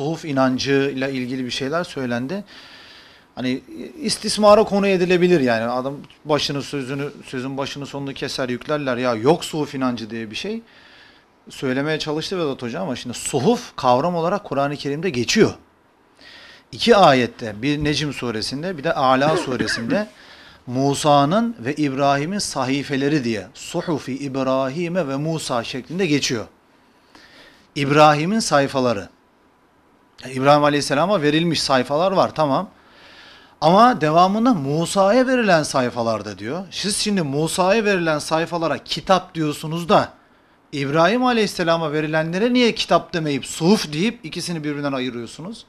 suhuf inancı ile ilgili bir şeyler söylendi. Hani istismara konu edilebilir yani. Adam başını sözünü sözün başını sonunu keser yüklerler ya yok suhuf inancı diye bir şey. Söylemeye çalıştı Vedat Hoca ama şimdi suhuf kavram olarak Kur'an-ı Kerim'de geçiyor. İki ayette bir Necim suresinde bir de Ala suresinde Musa'nın ve İbrahim'in sahifeleri diye Suhufi İbrahim'e ve Musa şeklinde geçiyor. İbrahim'in sayfaları. İbrahim Aleyhisselam'a verilmiş sayfalar var tamam. Ama devamında Musa'ya verilen sayfalarda diyor. Siz şimdi Musa'ya verilen sayfalara kitap diyorsunuz da İbrahim Aleyhisselam'a verilenlere niye kitap demeyip suhuf deyip ikisini birbirinden ayırıyorsunuz?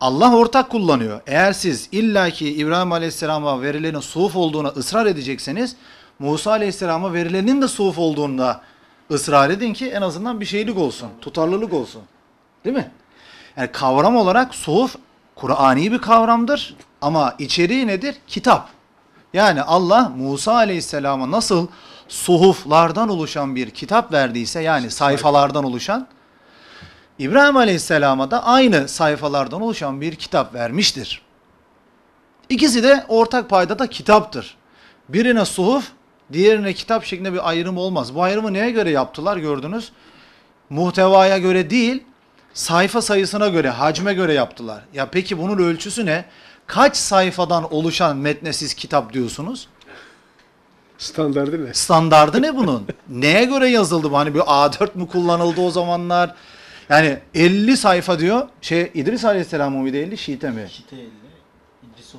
Allah ortak kullanıyor. Eğer siz illaki İbrahim Aleyhisselam'a verilenin suhuf olduğuna ısrar edecekseniz Musa Aleyhisselam'a verilenin de suhuf olduğunda ısrar edin ki en azından bir şeylik olsun, tutarlılık olsun. Değil mi? Yani kavram olarak suhuf Kur'ani bir kavramdır ama içeriği nedir? Kitap. Yani Allah Musa Aleyhisselam'a nasıl suhuflardan oluşan bir kitap verdiyse yani sayfalardan oluşan İbrahim Aleyhisselam'a da aynı sayfalardan oluşan bir kitap vermiştir. İkisi de ortak payda da kitaptır. Birine suhuf, diğerine kitap şeklinde bir ayrım olmaz. Bu ayrımı neye göre yaptılar gördünüz? Muhtevaya göre değil, sayfa sayısına göre, hacme göre yaptılar. Ya peki bunun ölçüsü ne? Kaç sayfadan oluşan metnesiz kitap diyorsunuz? Standardı ne? Standardı ne bunun? Neye göre yazıldı bu? Hani bir A4 mu kullanıldı o zamanlar? Yani 50 sayfa diyor. Şey İdris Aleyhisselam mıydı 50 Şiite mi? Şiite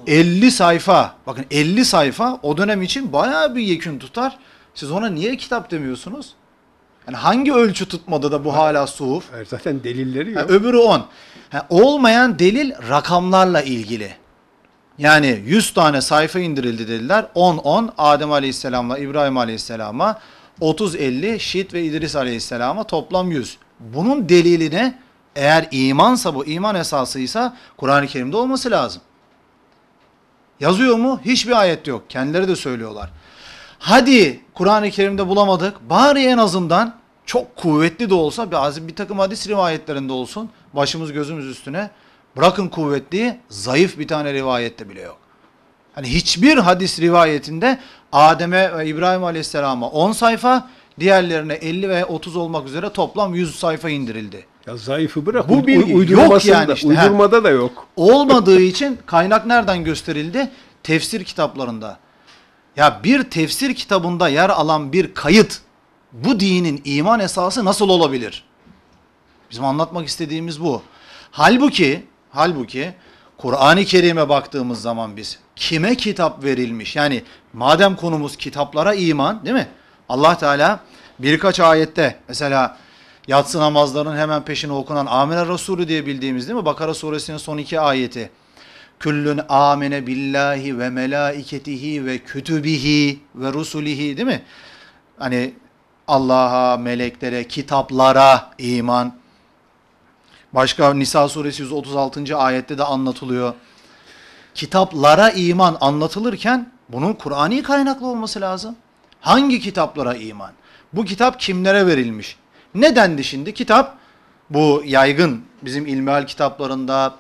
50. 50 sayfa. Bakın 50 sayfa o dönem için bayağı bir yekün tutar. Siz ona niye kitap demiyorsunuz? Yani hangi ölçü tutmadı da bu hala suhuf? Hayır, zaten delilleri yok. Yani öbürü 10. Yani olmayan delil rakamlarla ilgili. Yani 100 tane sayfa indirildi dediler. 10-10 Adem Aleyhisselam'la İbrahim Aleyhisselam'a 30-50 Şit ve İdris Aleyhisselam'a toplam 100. Bunun delilini Eğer imansa bu iman esasıysa Kur'an-ı Kerim'de olması lazım. Yazıyor mu? Hiçbir ayet yok. Kendileri de söylüyorlar. Hadi Kur'an-ı Kerim'de bulamadık. Bari en azından çok kuvvetli de olsa bazı bir takım hadis rivayetlerinde olsun. Başımız gözümüz üstüne. Bırakın kuvvetli, zayıf bir tane rivayette bile yok. Hani hiçbir hadis rivayetinde Adem'e ve İbrahim Aleyhisselam'a 10 sayfa, diğerlerine 50 ve 30 olmak üzere toplam 100 sayfa indirildi. Ya zayıfı bırak. Bu bilgi yok yani işte. Uydurmada da yok. Olmadığı için kaynak nereden gösterildi? Tefsir kitaplarında. Ya bir tefsir kitabında yer alan bir kayıt bu dinin iman esası nasıl olabilir? Bizim anlatmak istediğimiz bu. Halbuki, halbuki Kur'an-ı Kerim'e baktığımız zaman biz kime kitap verilmiş? Yani madem konumuz kitaplara iman değil mi? Allah Teala birkaç ayette mesela yatsı namazlarının hemen peşine okunan Amire er Resulü diye bildiğimiz değil mi? Bakara suresinin son iki ayeti. Küllün amene billahi ve melaiketihi ve kütübihi ve rusulihi değil mi? Hani Allah'a, meleklere, kitaplara iman. Başka Nisa suresi 136. ayette de anlatılıyor. Kitaplara iman anlatılırken bunun Kur'an'i kaynaklı olması lazım. Hangi kitaplara iman? Bu kitap kimlere verilmiş? Nedendi şimdi? Kitap bu yaygın bizim ilmihal kitaplarında,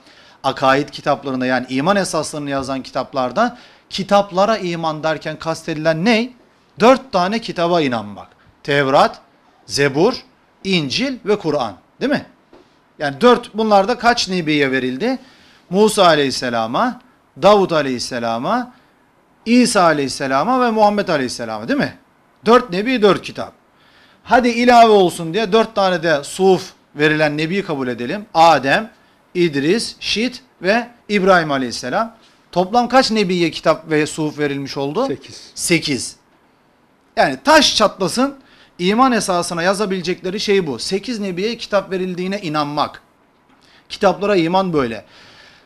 akaid kitaplarında yani iman esaslarını yazan kitaplarda kitaplara iman derken kastedilen ne? Dört tane kitaba inanmak. Tevrat, Zebur, İncil ve Kur'an değil mi? Yani dört bunlarda kaç Nebi'ye verildi? Musa aleyhisselama, Davut aleyhisselama, İsa aleyhisselama ve Muhammed aleyhisselama değil mi? Dört Nebi dört kitap. Hadi ilave olsun diye dört tane de suf verilen Nebi kabul edelim. Adem, İdris, Şit ve İbrahim aleyhisselam. Toplam kaç nebiye kitap ve suhuf verilmiş oldu? Sekiz. Sekiz. Yani taş çatlasın iman esasına yazabilecekleri şey bu. Sekiz nebiye kitap verildiğine inanmak. Kitaplara iman böyle.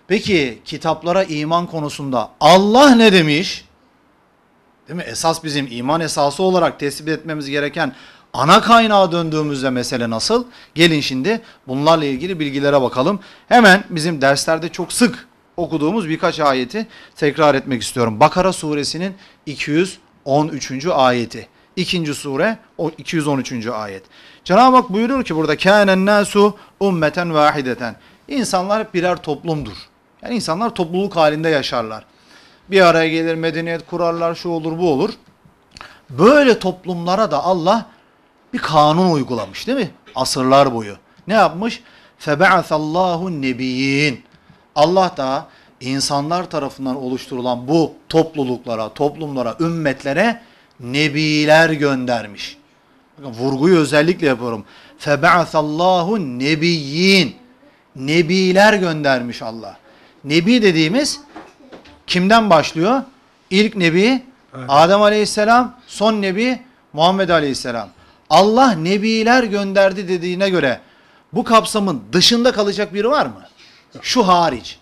Peki kitaplara iman konusunda Allah ne demiş? Değil mi? Esas bizim iman esası olarak tespit etmemiz gereken ana kaynağa döndüğümüzde mesele nasıl? Gelin şimdi bunlarla ilgili bilgilere bakalım. Hemen bizim derslerde çok sık okuduğumuz birkaç ayeti tekrar etmek istiyorum. Bakara suresinin 213. ayeti. İkinci sure 213. ayet. Cenab-ı Hak buyuruyor ki burada kânen nâsu ummeten vahideten. İnsanlar birer toplumdur. Yani insanlar topluluk halinde yaşarlar. Bir araya gelir medeniyet kurarlar şu olur bu olur. Böyle toplumlara da Allah bir kanun uygulamış değil mi? Asırlar boyu. Ne yapmış? فَبَعَثَ اللّٰهُ النَّبِيِّينَ Allah da insanlar tarafından oluşturulan bu topluluklara, toplumlara, ümmetlere nebiler göndermiş. Bakın vurguyu özellikle yapıyorum. فَبَعَثَ اللّٰهُ نَبِيِّينَ Nebiler göndermiş Allah. Nebi dediğimiz kimden başlıyor? İlk nebi evet. Adem Aleyhisselam, son nebi Muhammed Aleyhisselam. Allah nebiler gönderdi dediğine göre bu kapsamın dışında kalacak biri var mı? Şu hariç.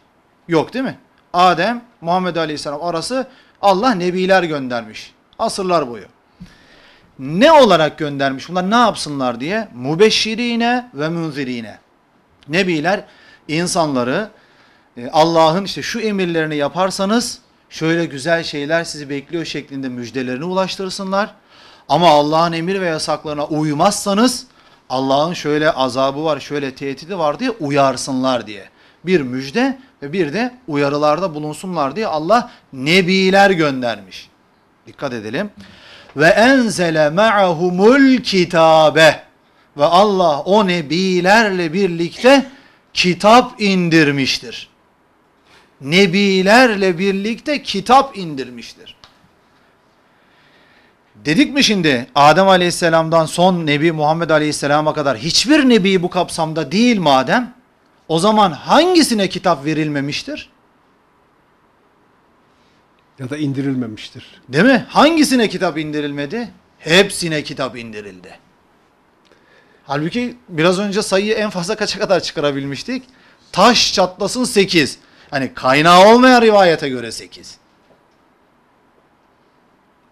Yok değil mi? Adem, Muhammed Aleyhisselam arası Allah nebiler göndermiş. Asırlar boyu. Ne olarak göndermiş? Bunlar ne yapsınlar diye? Mübeşşirine ve münzirine. Nebiler insanları e, Allah'ın işte şu emirlerini yaparsanız şöyle güzel şeyler sizi bekliyor şeklinde müjdelerini ulaştırsınlar. Ama Allah'ın emir ve yasaklarına uymazsanız Allah'ın şöyle azabı var, şöyle tehdidi var diye uyarsınlar diye. Bir müjde ve bir de uyarılarda bulunsunlar diye Allah nebiler göndermiş. Dikkat edelim. Ve enzele ma'humul kitabe. Ve Allah o nebilerle birlikte kitap indirmiştir. Nebilerle birlikte kitap indirmiştir. Dedik mi şimdi Adem Aleyhisselam'dan son Nebi Muhammed Aleyhisselam'a kadar hiçbir Nebi bu kapsamda değil madem o zaman hangisine kitap verilmemiştir? Ya da indirilmemiştir. Değil mi? Hangisine kitap indirilmedi? Hepsine kitap indirildi. Halbuki biraz önce sayıyı en fazla kaça kadar çıkarabilmiştik? Taş çatlasın 8. Hani kaynağı olmayan rivayete göre 8.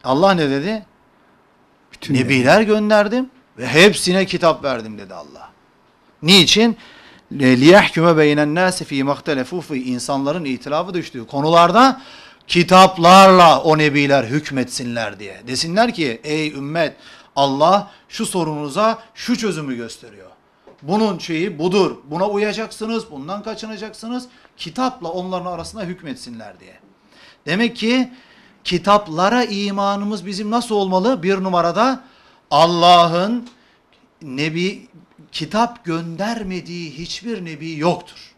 Allah ne dedi? Bütün Nebiler gönderdim ve hepsine kitap verdim dedi Allah. Niçin? liyahkume beynen nasi fi mahtelefu fi insanların itirafı düştüğü konularda kitaplarla o nebiler hükmetsinler diye. Desinler ki ey ümmet Allah şu sorunuza şu çözümü gösteriyor. Bunun şeyi budur. Buna uyacaksınız, bundan kaçınacaksınız. Kitapla onların arasında hükmetsinler diye. Demek ki kitaplara imanımız bizim nasıl olmalı? Bir numarada Allah'ın nebi kitap göndermediği hiçbir nebi yoktur.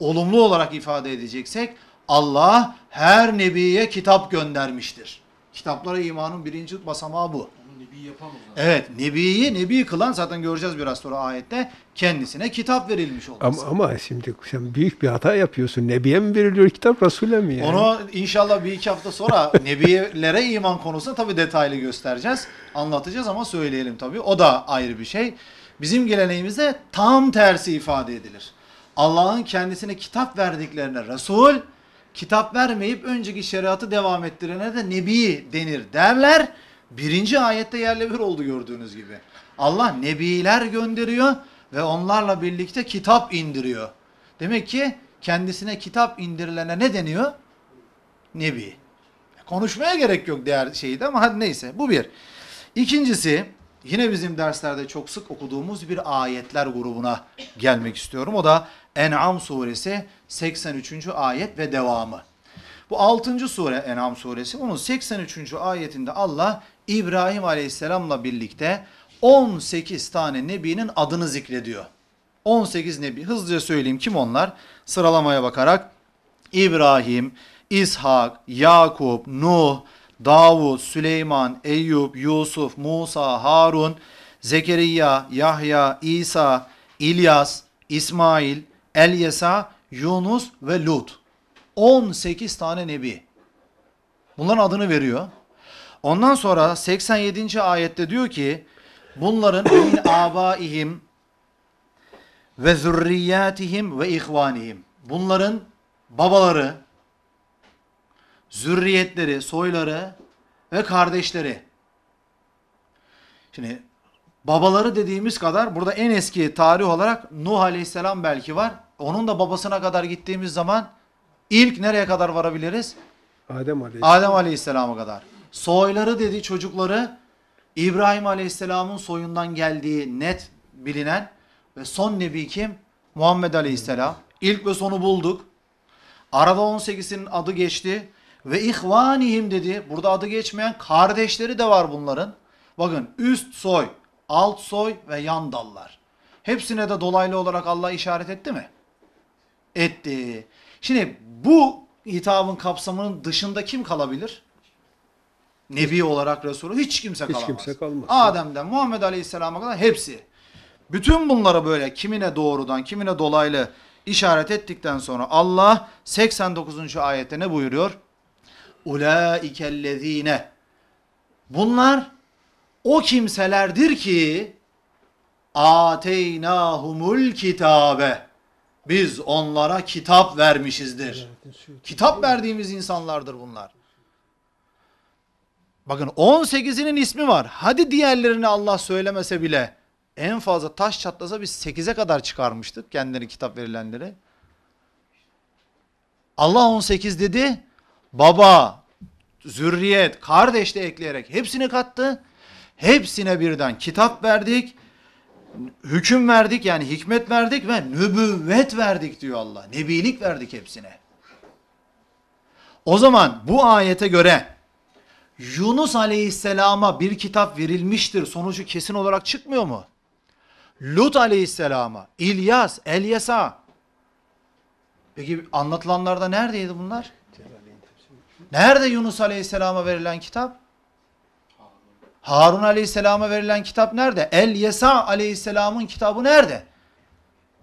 Olumlu olarak ifade edeceksek Allah her nebiye kitap göndermiştir. Kitaplara imanın birinci basamağı bu. Nebi yapan o zaman. Evet, Nebi'yi Nebi kılan zaten göreceğiz biraz sonra ayette kendisine kitap verilmiş olması. Ama, ama şimdi sen büyük bir hata yapıyorsun. Nebi'ye mi veriliyor kitap, Resul'e mi yani? Onu inşallah bir iki hafta sonra Nebilere iman konusunda tabii detaylı göstereceğiz. Anlatacağız ama söyleyelim tabii. O da ayrı bir şey. Bizim geleneğimizde tam tersi ifade edilir. Allah'ın kendisine kitap verdiklerine Resul, kitap vermeyip önceki şeriatı devam ettirene de Nebi denir derler birinci ayette yerle bir oldu gördüğünüz gibi. Allah nebiler gönderiyor ve onlarla birlikte kitap indiriyor. Demek ki kendisine kitap indirilene ne deniyor? Nebi. Konuşmaya gerek yok diğer şeyde ama hadi neyse bu bir. İkincisi yine bizim derslerde çok sık okuduğumuz bir ayetler grubuna gelmek istiyorum. O da En'am suresi 83. ayet ve devamı. Bu 6. sure En'am suresi. Onun 83. ayetinde Allah İbrahim aleyhisselamla birlikte 18 tane nebinin adını zikrediyor. 18 nebi hızlıca söyleyeyim kim onlar? Sıralamaya bakarak İbrahim, İshak, Yakup, Nuh, Davud, Süleyman, Eyüp, Yusuf, Musa, Harun, Zekeriya, Yahya, İsa, İlyas, İsmail, Elyesa, Yunus ve Lut. 18 tane nebi. Bunların adını veriyor. Ondan sonra 87. ayette diyor ki bunların min abaihim ve zürriyatihim ve ihvanihim. Bunların babaları, zürriyetleri, soyları ve kardeşleri. Şimdi babaları dediğimiz kadar burada en eski tarih olarak Nuh Aleyhisselam belki var. Onun da babasına kadar gittiğimiz zaman ilk nereye kadar varabiliriz? Adem Aleyhisselam. Adem Aleyhisselam'a kadar soyları dedi çocukları İbrahim Aleyhisselam'ın soyundan geldiği net bilinen ve son nebi kim? Muhammed Aleyhisselam. İlk ve sonu bulduk. Arada 18'inin adı geçti. Ve ihvanihim dedi. Burada adı geçmeyen kardeşleri de var bunların. Bakın üst soy, alt soy ve yan dallar. Hepsine de dolaylı olarak Allah işaret etti mi? Etti. Şimdi bu hitabın kapsamının dışında kim kalabilir? Nebi hiç, olarak Resulü hiç kimse kalamaz. Hiç kimse kalmaz. Adem'den Muhammed Aleyhisselam'a kadar hepsi. Bütün bunları böyle kimine doğrudan kimine dolaylı işaret ettikten sonra Allah 89. ayette ne buyuruyor? Ulaikellezine Bunlar o kimselerdir ki ateynahumul kitabe biz onlara kitap vermişizdir. Kitap verdiğimiz insanlardır bunlar. Bakın 18'inin ismi var. Hadi diğerlerini Allah söylemese bile en fazla taş çatlasa biz 8'e kadar çıkarmıştık kendileri kitap verilenleri. Allah 18 dedi. Baba, zürriyet, kardeş de ekleyerek hepsini kattı. Hepsine birden kitap verdik. Hüküm verdik yani hikmet verdik ve nübüvvet verdik diyor Allah. Nebilik verdik hepsine. O zaman bu ayete göre Yunus aleyhisselama bir kitap verilmiştir sonucu kesin olarak çıkmıyor mu? Lut aleyhisselama, İlyas, Elyesa. Peki anlatılanlarda neredeydi bunlar? Nerede Yunus aleyhisselama verilen kitap? Harun aleyhisselama verilen kitap nerede? El aleyhisselamın kitabı nerede?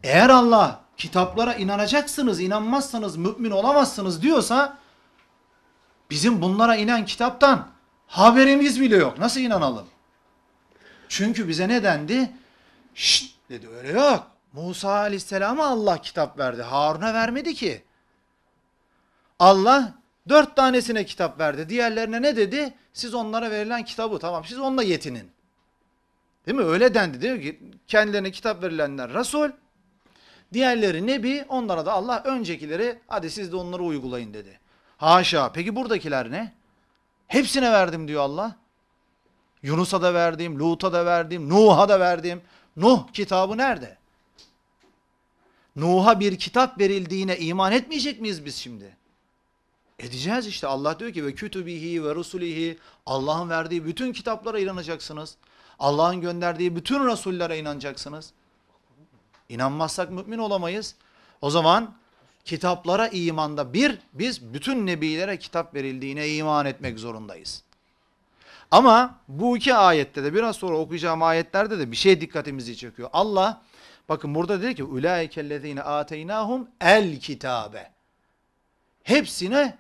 Eğer Allah kitaplara inanacaksınız, inanmazsanız mümin olamazsınız diyorsa Bizim bunlara inen kitaptan haberimiz bile yok. Nasıl inanalım? Çünkü bize ne dendi? Şşt dedi öyle yok. Musa aleyhisselama Allah kitap verdi. Harun'a vermedi ki. Allah dört tanesine kitap verdi. Diğerlerine ne dedi? Siz onlara verilen kitabı tamam siz onunla yetinin. Değil mi? Öyle dendi Diyor ki Kendilerine kitap verilenler Resul. Diğerleri Nebi. Onlara da Allah öncekileri hadi siz de onları uygulayın dedi. Haşa. Peki buradakiler ne? Hepsine verdim diyor Allah. Yunus'a da verdim, Lut'a da verdim, Nuh'a da verdim. Nuh kitabı nerede? Nuh'a bir kitap verildiğine iman etmeyecek miyiz biz şimdi? Edeceğiz işte. Allah diyor ki ve kütübihi ve rusulihi Allah'ın verdiği bütün kitaplara inanacaksınız. Allah'ın gönderdiği bütün rasullere inanacaksınız. İnanmazsak mümin olamayız. O zaman kitaplara imanda bir, biz bütün nebilere kitap verildiğine iman etmek zorundayız. Ama bu iki ayette de biraz sonra okuyacağım ayetlerde de bir şey dikkatimizi çekiyor. Allah bakın burada dedi ki ulaikellezine ateynahum el kitabe. Hepsine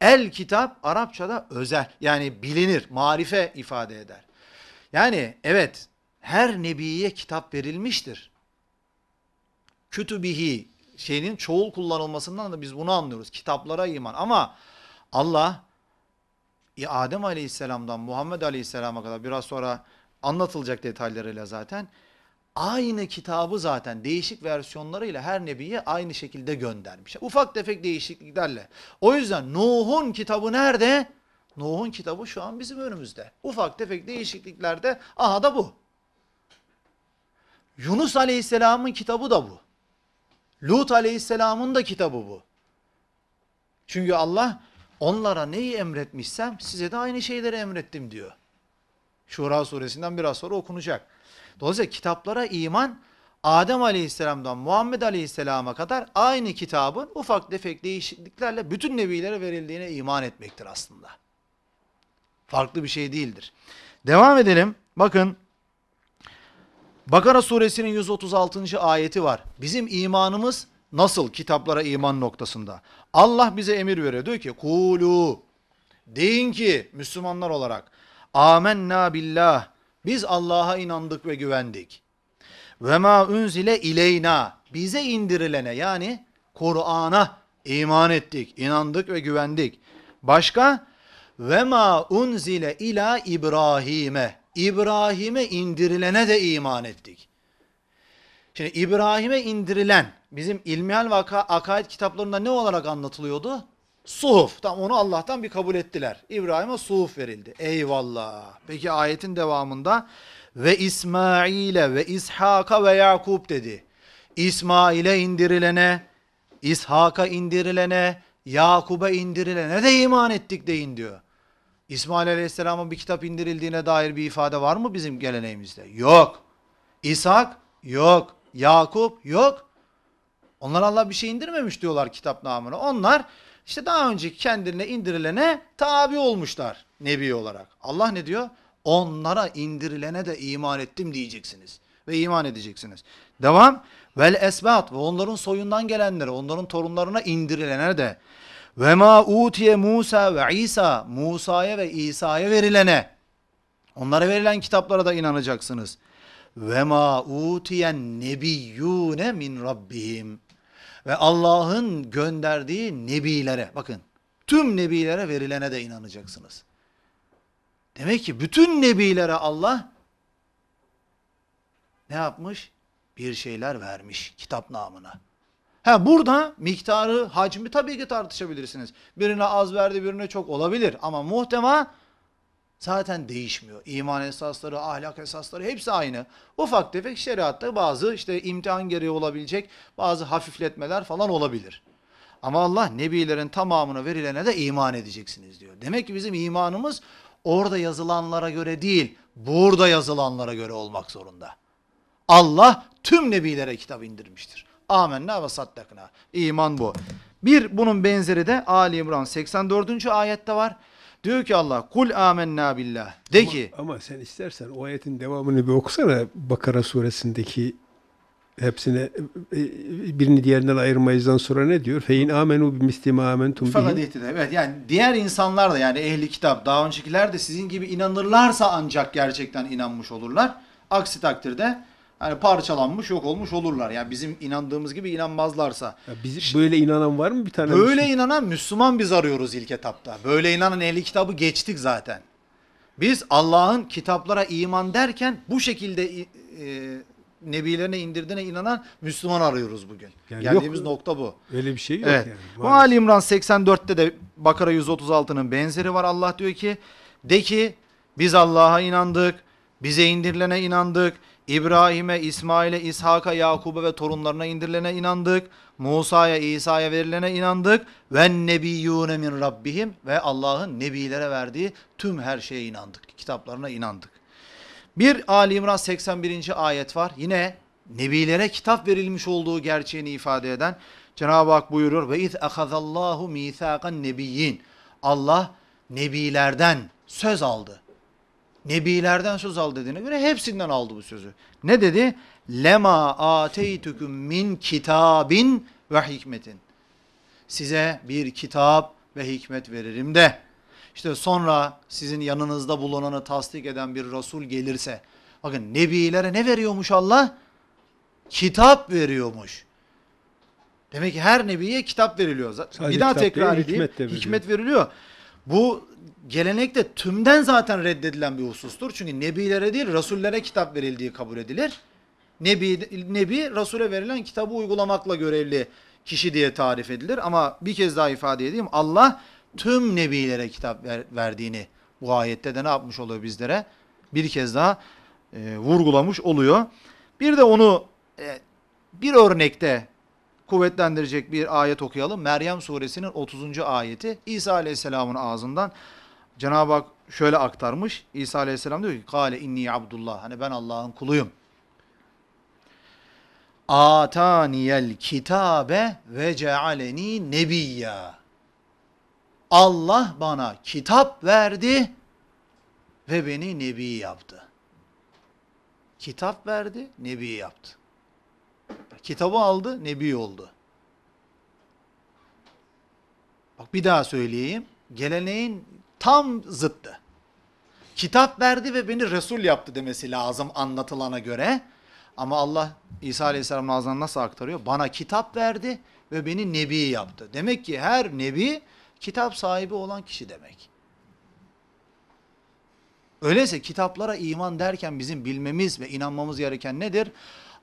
el kitap Arapçada özel yani bilinir, marife ifade eder. Yani evet her nebiye kitap verilmiştir. Kütübihi şeyinin çoğul kullanılmasından da biz bunu anlıyoruz. Kitaplara iman. Ama Allah e, Adem Aleyhisselam'dan Muhammed Aleyhisselam'a kadar biraz sonra anlatılacak detaylarıyla zaten aynı kitabı zaten değişik versiyonlarıyla her nebiye aynı şekilde göndermiş. Ufak tefek değişikliklerle. O yüzden Nuh'un kitabı nerede? Nuh'un kitabı şu an bizim önümüzde. Ufak tefek değişikliklerde aha da bu. Yunus Aleyhisselam'ın kitabı da bu. Lut aleyhisselamın da kitabı bu. Çünkü Allah onlara neyi emretmişsem size de aynı şeyleri emrettim diyor. Şura suresinden biraz sonra okunacak. Dolayısıyla kitaplara iman Adem aleyhisselamdan Muhammed aleyhisselama kadar aynı kitabın ufak defek değişikliklerle bütün nebilere verildiğine iman etmektir aslında. Farklı bir şey değildir. Devam edelim. Bakın Bakara suresinin 136. ayeti var. Bizim imanımız nasıl kitaplara iman noktasında? Allah bize emir veriyor. Diyor ki kulu deyin ki Müslümanlar olarak amenna billah biz Allah'a inandık ve güvendik. Ve ma unzile ileyna bize indirilene yani Kur'an'a iman ettik, inandık ve güvendik. Başka ve ma unzile ila İbrahim'e İbrahim'e indirilene de iman ettik. Şimdi İbrahim'e indirilen bizim ilmihal ve akaid kitaplarında ne olarak anlatılıyordu? Suhuf. Tam onu Allah'tan bir kabul ettiler. İbrahim'e suhuf verildi. Eyvallah. Peki ayetin devamında ve İsmail'e ve İshak'a ve Yakup dedi. İsmail'e indirilene, İshak'a indirilene, Yakub'a indirilene de iman ettik deyin diyor. İsmail Aleyhisselam'ın bir kitap indirildiğine dair bir ifade var mı bizim geleneğimizde? Yok. İshak? Yok. Yakup? Yok. Onlar Allah bir şey indirmemiş diyorlar kitap namına. Onlar işte daha önceki kendilerine indirilene tabi olmuşlar nebi olarak. Allah ne diyor? Onlara indirilene de iman ettim diyeceksiniz ve iman edeceksiniz. Devam. Vel esbat ve onların soyundan gelenlere, onların torunlarına indirilene de ve ma utiye Musa ve İsa, Musa'ya ve İsa'ya verilene, onlara verilen kitaplara da inanacaksınız. Ve ma utiyen nebiyyune min rabbihim. Ve Allah'ın gönderdiği nebilere, bakın tüm nebilere verilene de inanacaksınız. Demek ki bütün nebilere Allah ne yapmış? Bir şeyler vermiş kitap namına. Ha burada miktarı, hacmi tabii ki tartışabilirsiniz. Birine az verdi, birine çok olabilir ama muhtema zaten değişmiyor. İman esasları, ahlak esasları hepsi aynı. Ufak tefek şeriatta bazı işte imtihan gereği olabilecek bazı hafifletmeler falan olabilir. Ama Allah nebilerin tamamına verilene de iman edeceksiniz diyor. Demek ki bizim imanımız orada yazılanlara göre değil, burada yazılanlara göre olmak zorunda. Allah tüm nebilere kitap indirmiştir. Amenna ve saddakna. İman bu. Bir bunun benzeri de Ali İmran 84. ayette var. Diyor ki Allah kul amennâ billah. De ama, ki. Ama sen istersen o ayetin devamını bir okusana. Bakara suresindeki hepsine e, e, birini diğerinden ayırmayızdan sonra ne diyor? Fein amenu bi mislima amentum bihi. Evet yani diğer insanlar da yani ehli kitap daha öncekiler de sizin gibi inanırlarsa ancak gerçekten inanmış olurlar. Aksi takdirde hani parçalanmış yok olmuş olurlar. Yani bizim inandığımız gibi inanmazlarsa. Ya bizim Şimdi, böyle inanan var mı bir tane? Böyle Müslüman? inanan Müslüman biz arıyoruz ilk etapta. Böyle inanan ehli kitabı geçtik zaten. Biz Allah'ın kitaplara iman derken bu şekilde e, nebilerine indirdiğine inanan Müslüman arıyoruz bugün. Yani Geldiğimiz yok, nokta bu. Öyle bir şey yok evet. yani. Bu Ali İmran 84'te de Bakara 136'nın benzeri var. Allah diyor ki de ki biz Allah'a inandık, bize indirilene inandık, İbrahim'e, İsmail'e, İshak'a, Yakub'a ve torunlarına indirilene inandık. Musa'ya, İsa'ya verilene inandık. Ve nebiyyûne min rabbihim ve Allah'ın nebilere verdiği tüm her şeye inandık. Kitaplarına inandık. Bir Ali İmran 81. ayet var. Yine nebilere kitap verilmiş olduğu gerçeğini ifade eden Cenab-ı Hak buyurur ve iz ahazallahu misakan nebiyyin. Allah nebilerden söz aldı. Nebilerden söz al dediğine göre hepsinden aldı bu sözü. Ne dedi? Lema ateytüküm min kitabin ve hikmetin. Size bir kitap ve hikmet veririm de. İşte sonra sizin yanınızda bulunanı tasdik eden bir Resul gelirse. Bakın Nebilere ne veriyormuş Allah? Kitap veriyormuş. Demek ki her Nebiye kitap veriliyor. Sadece bir daha tekrar değil, edeyim. Hikmet, hikmet veriliyor. Bu gelenekte tümden zaten reddedilen bir husustur. Çünkü nebilere değil rasullere kitap verildiği kabul edilir. Nebi, nebi rasule verilen kitabı uygulamakla görevli kişi diye tarif edilir. Ama bir kez daha ifade edeyim Allah tüm nebilere kitap ver, verdiğini bu ayette de ne yapmış oluyor bizlere? Bir kez daha e, vurgulamış oluyor. Bir de onu e, bir örnekte kuvvetlendirecek bir ayet okuyalım. Meryem suresinin 30. ayeti İsa aleyhisselamın ağzından Cenab-ı Hak şöyle aktarmış. İsa aleyhisselam diyor ki Kale inni abdullah. Hani ben Allah'ın kuluyum. Ataniyel kitabe ve cealeni nebiyya. Allah bana kitap verdi ve beni nebi yaptı. Kitap verdi, nebi yaptı. Kitabı aldı, nebi oldu. Bak bir daha söyleyeyim. Geleneğin tam zıttı. Kitap verdi ve beni Resul yaptı demesi lazım anlatılana göre. Ama Allah İsa Aleyhisselam'ın ağzından nasıl aktarıyor? Bana kitap verdi ve beni nebi yaptı. Demek ki her nebi kitap sahibi olan kişi demek. Öyleyse kitaplara iman derken bizim bilmemiz ve inanmamız gereken nedir?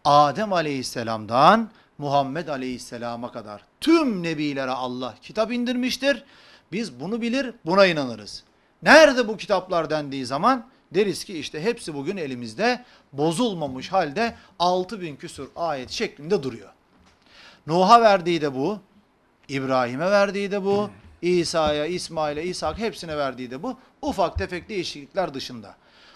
Adem aleyhisselamdan Muhammed aleyhisselama kadar tüm nebilere Allah kitap indirmiştir. Biz bunu bilir, buna inanırız. Nerede bu kitaplar dendiği zaman deriz ki işte hepsi bugün elimizde bozulmamış halde 6000 küsur ayet şeklinde duruyor. Nuh'a verdiği de bu, İbrahim'e verdiği de bu, hmm. İsa'ya, İsmail'e, İshak hepsine verdiği de bu. Ufak tefek değişiklikler dışında.